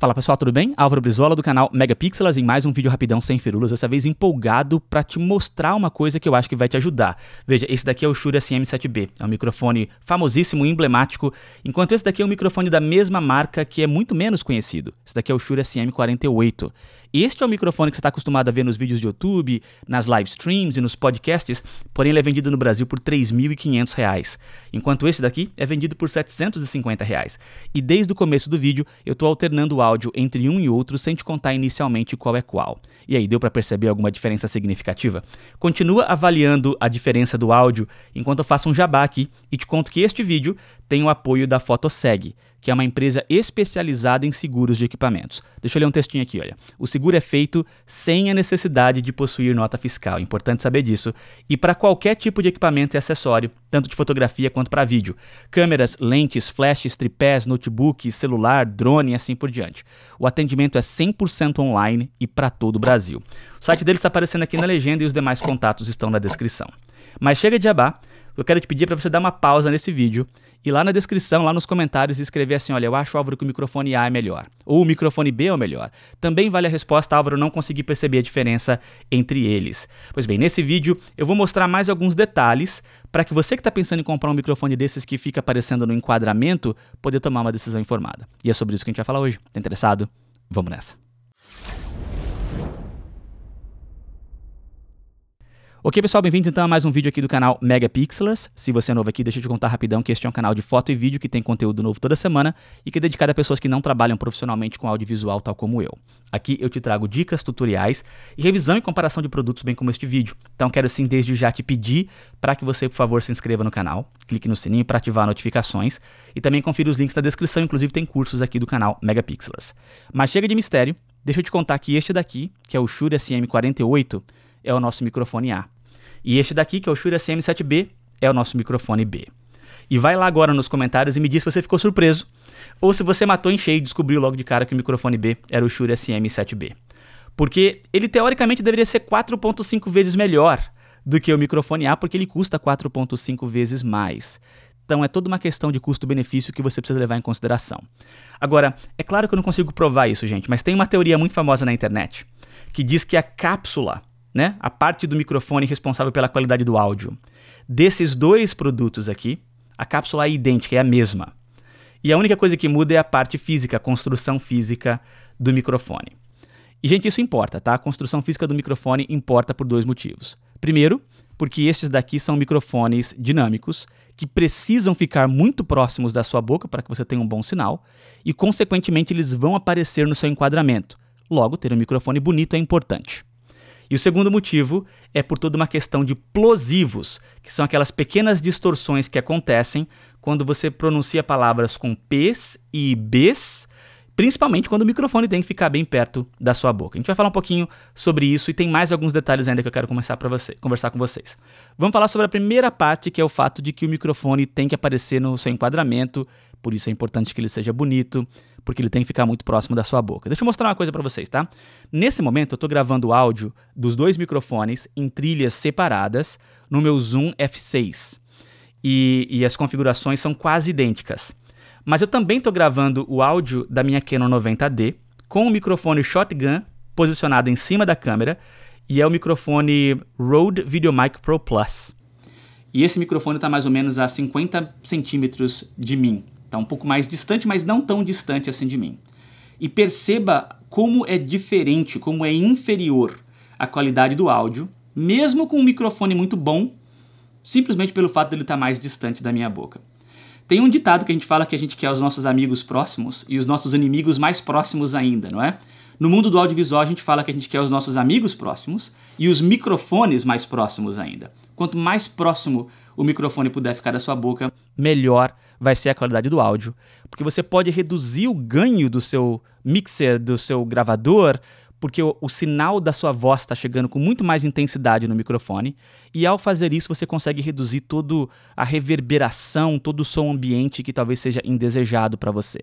Fala pessoal, tudo bem? Álvaro Brizola do canal Megapixelas em mais um vídeo rapidão sem firulas, dessa vez empolgado para te mostrar uma coisa que eu acho que vai te ajudar. Veja, esse daqui é o Shure SM7B, é um microfone famosíssimo emblemático, enquanto esse daqui é um microfone da mesma marca que é muito menos conhecido. Esse daqui é o Shure SM48. Este é o microfone que você está acostumado a ver nos vídeos de YouTube, nas live streams e nos podcasts, porém ele é vendido no Brasil por R$ 3.500, enquanto esse daqui é vendido por R$ 750. Reais. E desde o começo do vídeo eu estou alternando o áudio entre um e outro sem te contar inicialmente qual é qual. E aí, deu para perceber alguma diferença significativa? Continua avaliando a diferença do áudio enquanto eu faço um jabá aqui e te conto que este vídeo tem o apoio da Fotoseg, que é uma empresa especializada em seguros de equipamentos. Deixa eu ler um textinho aqui, olha. O seguro é feito sem a necessidade de possuir nota fiscal, importante saber disso, e para qualquer tipo de equipamento e é acessório, tanto de fotografia quanto para vídeo. Câmeras, lentes, flashes, tripés, notebook, celular, drone e assim por diante. O atendimento é 100% online e para todo o Brasil. O site deles está aparecendo aqui na legenda e os demais contatos estão na descrição. Mas chega de abar eu quero te pedir para você dar uma pausa nesse vídeo e lá na descrição, lá nos comentários, escrever assim: olha, eu acho, Álvaro, que o microfone A é melhor, ou o microfone B é o melhor. Também vale a resposta, Álvaro, não consegui perceber a diferença entre eles. Pois bem, nesse vídeo eu vou mostrar mais alguns detalhes para que você que está pensando em comprar um microfone desses que fica aparecendo no enquadramento, poder tomar uma decisão informada. E é sobre isso que a gente vai falar hoje. Tá interessado? Vamos nessa! Ok, pessoal, bem-vindos então a mais um vídeo aqui do canal Megapixelers. Se você é novo aqui, deixa eu te contar rapidão que este é um canal de foto e vídeo que tem conteúdo novo toda semana e que é dedicado a pessoas que não trabalham profissionalmente com audiovisual, tal como eu. Aqui eu te trago dicas, tutoriais e revisão e comparação de produtos, bem como este vídeo. Então quero sim desde já te pedir para que você, por favor, se inscreva no canal, clique no sininho para ativar notificações e também confira os links na descrição, inclusive tem cursos aqui do canal Megapixelers. Mas chega de mistério, deixa eu te contar que este daqui, que é o Shure SM48, é o nosso microfone A. E este daqui, que é o Shure SM7B, é o nosso microfone B. E vai lá agora nos comentários e me diz se você ficou surpreso ou se você matou em cheio e descobriu logo de cara que o microfone B era o Shure SM7B. Porque ele teoricamente deveria ser 4.5 vezes melhor do que o microfone A, porque ele custa 4.5 vezes mais. Então é toda uma questão de custo-benefício que você precisa levar em consideração. Agora, é claro que eu não consigo provar isso, gente, mas tem uma teoria muito famosa na internet que diz que a cápsula né? A parte do microfone responsável pela qualidade do áudio. Desses dois produtos aqui, a cápsula é idêntica, é a mesma. E a única coisa que muda é a parte física, a construção física do microfone. E, gente, isso importa, tá? A construção física do microfone importa por dois motivos. Primeiro, porque estes daqui são microfones dinâmicos que precisam ficar muito próximos da sua boca para que você tenha um bom sinal e, consequentemente, eles vão aparecer no seu enquadramento. Logo, ter um microfone bonito é importante. E o segundo motivo é por toda uma questão de plosivos, que são aquelas pequenas distorções que acontecem quando você pronuncia palavras com P's e B's, principalmente quando o microfone tem que ficar bem perto da sua boca. A gente vai falar um pouquinho sobre isso e tem mais alguns detalhes ainda que eu quero começar para você, conversar com vocês. Vamos falar sobre a primeira parte, que é o fato de que o microfone tem que aparecer no seu enquadramento, por isso é importante que ele seja bonito porque ele tem que ficar muito próximo da sua boca. Deixa eu mostrar uma coisa para vocês, tá? Nesse momento eu estou gravando o áudio dos dois microfones em trilhas separadas no meu Zoom F6. E, e as configurações são quase idênticas. Mas eu também estou gravando o áudio da minha Canon 90D com o microfone shotgun posicionado em cima da câmera e é o microfone Rode VideoMic Pro Plus. E esse microfone está mais ou menos a 50 centímetros de mim. Está um pouco mais distante, mas não tão distante assim de mim. E perceba como é diferente, como é inferior a qualidade do áudio, mesmo com um microfone muito bom, simplesmente pelo fato dele estar tá mais distante da minha boca. Tem um ditado que a gente fala que a gente quer os nossos amigos próximos e os nossos inimigos mais próximos ainda, não é? No mundo do audiovisual, a gente fala que a gente quer os nossos amigos próximos e os microfones mais próximos ainda. Quanto mais próximo o microfone puder ficar da sua boca, melhor vai ser a qualidade do áudio. Porque você pode reduzir o ganho do seu mixer, do seu gravador, porque o, o sinal da sua voz está chegando com muito mais intensidade no microfone, e ao fazer isso você consegue reduzir toda a reverberação, todo o som ambiente que talvez seja indesejado para você.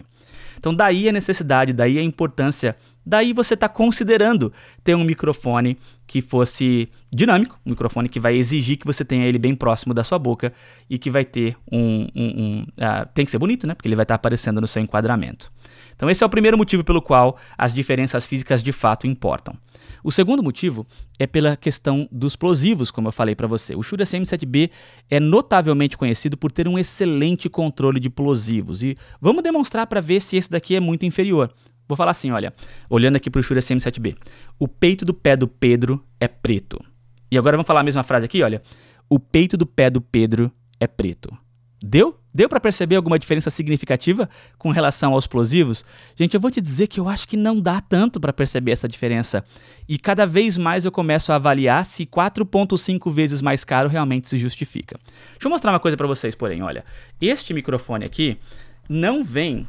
Então, daí a necessidade, daí a importância, daí você está considerando ter um microfone que fosse dinâmico, um microfone que vai exigir que você tenha ele bem próximo da sua boca e que vai ter um. um, um uh, tem que ser bonito, né? Porque ele vai estar tá aparecendo no seu enquadramento. Então, esse é o primeiro motivo pelo qual as diferenças físicas de fato importam. O segundo motivo é pela questão dos plosivos, como eu falei para você. O Shure SM7B é notavelmente conhecido por ter um excelente controle de plosivos. E vamos demonstrar para ver se esse daqui é muito inferior. Vou falar assim, olha, olhando aqui para o Shure SM7B. O peito do pé do Pedro é preto. E agora vamos falar a mesma frase aqui, olha. O peito do pé do Pedro é preto. Deu? Deu para perceber alguma diferença significativa com relação aos explosivos? Gente, eu vou te dizer que eu acho que não dá tanto para perceber essa diferença. E cada vez mais eu começo a avaliar se 4.5 vezes mais caro realmente se justifica. Deixa eu mostrar uma coisa para vocês, porém, olha. Este microfone aqui não vem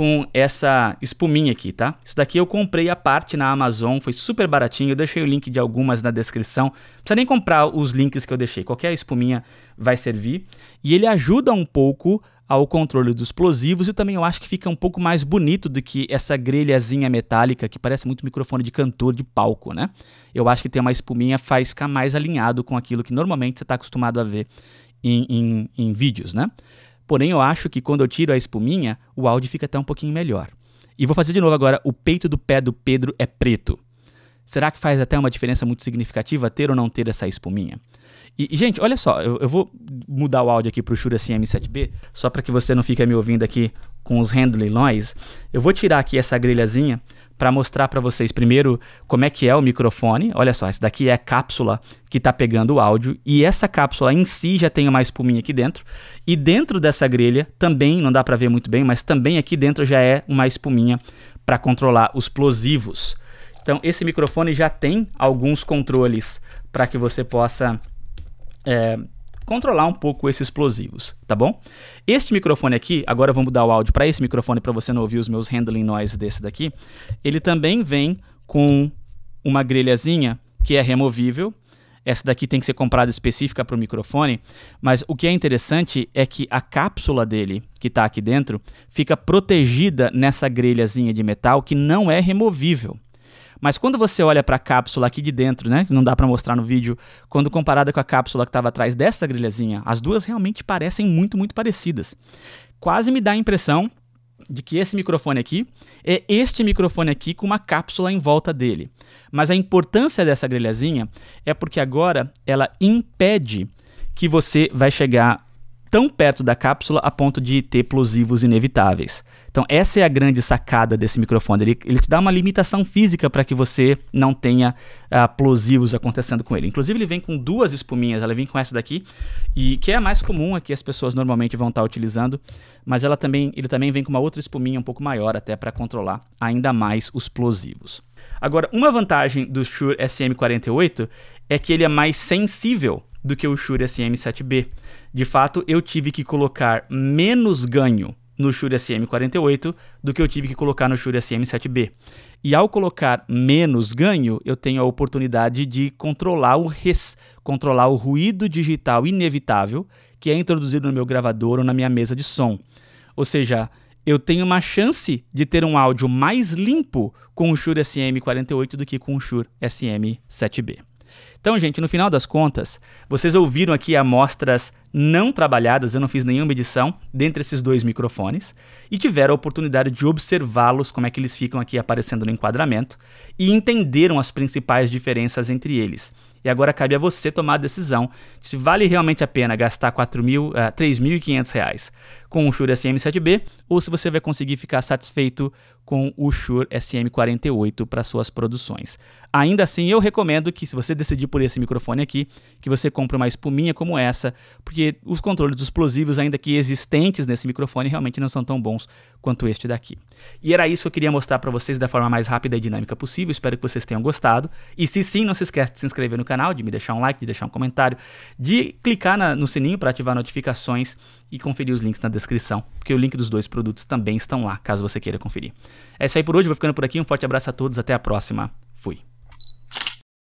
com essa espuminha aqui, tá? Isso daqui eu comprei a parte na Amazon, foi super baratinho, eu deixei o link de algumas na descrição. Não precisa nem comprar os links que eu deixei, qualquer espuminha vai servir. E ele ajuda um pouco ao controle dos explosivos e também eu acho que fica um pouco mais bonito do que essa grelhazinha metálica que parece muito microfone de cantor de palco, né? Eu acho que ter uma espuminha faz ficar mais alinhado com aquilo que normalmente você está acostumado a ver em, em, em vídeos, né? Porém, eu acho que quando eu tiro a espuminha, o áudio fica até um pouquinho melhor. E vou fazer de novo agora, o peito do pé do Pedro é preto. Será que faz até uma diferença muito significativa ter ou não ter essa espuminha? E, e gente, olha só, eu, eu, vou mudar o áudio aqui para o Shure SM7B, só para que você não fique me ouvindo aqui com os handling noise. Eu vou tirar aqui essa grelhazinha para mostrar para vocês primeiro como é que é o microfone. Olha só, essa daqui é a cápsula que está pegando o áudio e essa cápsula em si já tem uma espuminha aqui dentro. E dentro dessa grelha também não dá para ver muito bem, mas também aqui dentro já é uma espuminha para controlar os explosivos. Então esse microfone já tem alguns controles para que você possa é, controlar um pouco esses explosivos, tá bom? Este microfone aqui, agora vamos vou mudar o áudio para esse microfone para você não ouvir os meus handling noise desse daqui. Ele também vem com uma grelhazinha que é removível. Essa daqui tem que ser comprada específica para o microfone, mas o que é interessante é que a cápsula dele, que está aqui dentro, fica protegida nessa grelhazinha de metal que não é removível. Mas quando você olha para a cápsula aqui de dentro, né, que não dá para mostrar no vídeo, quando comparada com a cápsula que estava atrás dessa grelhazinha, as duas realmente parecem muito, muito parecidas. Quase me dá a impressão de que esse microfone aqui é este microfone aqui com uma cápsula em volta dele. Mas a importância dessa grelhazinha é porque agora ela impede que você vai chegar tão perto da cápsula a ponto de ter plosivos inevitáveis. Então, essa é a grande sacada desse microfone. Ele, ele te dá uma limitação física para que você não tenha uh, plosivos acontecendo com ele. Inclusive, ele vem com duas espuminhas. Ela vem com essa daqui, e que é a mais comum aqui, as pessoas normalmente vão estar tá utilizando. Mas ela também, ele também vem com uma outra espuminha um pouco maior, até para controlar ainda mais os plosivos. Agora, uma vantagem do Shure SM48 é que ele é mais sensível do que o Shure SM7B. De fato, eu tive que colocar menos ganho no Shure SM48 do que eu tive que colocar no Shure SM7B. E ao colocar menos ganho, eu tenho a oportunidade de controlar o res, controlar o ruído digital inevitável que é introduzido no meu gravador ou na minha mesa de som. Ou seja, eu tenho uma chance de ter um áudio mais limpo com o Shure SM48 do que com o Shure SM7B. Então, gente, no final das contas, vocês ouviram aqui amostras não trabalhadas, eu não fiz nenhuma edição, dentre esses dois microfones, e tiveram a oportunidade de observá-los, como é que eles ficam aqui aparecendo no enquadramento, e entenderam as principais diferenças entre eles. E agora cabe a você tomar a decisão se vale realmente a pena gastar R$ mil, 3.500 eh, reais com o Shure SM7B ou se você vai conseguir ficar satisfeito com o Shure SM48 para suas produções. Ainda assim, eu recomendo que se você decidir por esse microfone aqui, que você compre uma espuminha como essa, porque porque os controles dos explosivos, ainda que existentes nesse microfone, realmente não são tão bons quanto este daqui. E era isso que eu queria mostrar para vocês da forma mais rápida e dinâmica possível, espero que vocês tenham gostado. E se sim, não se esquece de se inscrever no canal, de me deixar um like, de deixar um comentário, de clicar na, no sininho para ativar notificações e conferir os links na descrição, porque o link dos dois produtos também estão lá, caso você queira conferir. É isso aí por hoje, vou ficando por aqui, um forte abraço a todos, até a próxima, fui!